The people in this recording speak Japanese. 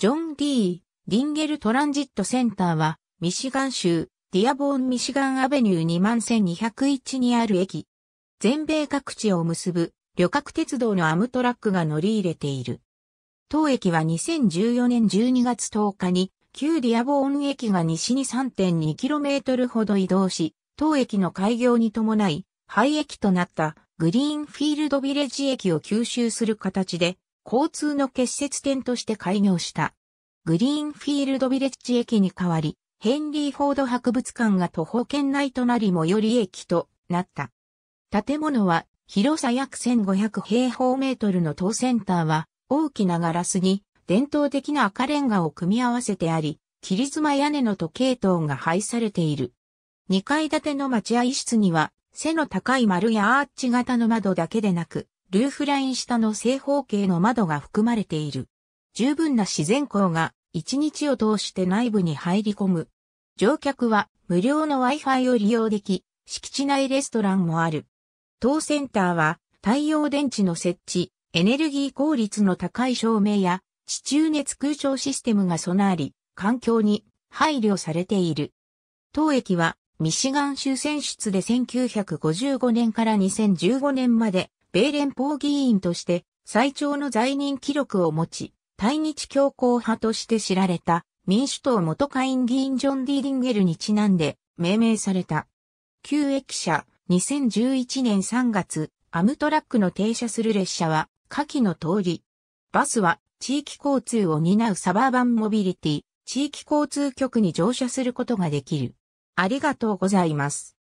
ジョン・ D・ リンゲルトランジットセンターは、ミシガン州、ディアボーン・ミシガンアベニュー21201にある駅。全米各地を結ぶ旅客鉄道のアムトラックが乗り入れている。当駅は2014年12月10日に、旧ディアボーン駅が西に 3.2km ほど移動し、当駅の開業に伴い、廃駅となったグリーンフィールドビレッジ駅を吸収する形で、交通の結節点として開業した。グリーンフィールドビレッジ駅に変わり、ヘンリーフォード博物館が徒歩圏内となり最寄り駅となった。建物は広さ約1500平方メートルの当センターは大きなガラスに伝統的な赤レンガを組み合わせてあり、切妻屋根の時計塔が配されている。2階建ての待合室には背の高い丸やアーチ型の窓だけでなく、ルーフライン下の正方形の窓が含まれている。十分な自然光が一日を通して内部に入り込む。乗客は無料の Wi-Fi を利用でき、敷地内レストランもある。当センターは太陽電池の設置、エネルギー効率の高い照明や地中熱空調システムが備わり、環境に配慮されている。当駅はミシガン州選出で1955年から2015年まで米連邦議員として最長の在任記録を持ち、対日強硬派として知られた民主党元下院議員ジョン・ディーリンゲルにちなんで命名された。旧駅舎2011年3月、アムトラックの停車する列車は下記の通り。バスは地域交通を担うサバーバンモビリティ、地域交通局に乗車することができる。ありがとうございます。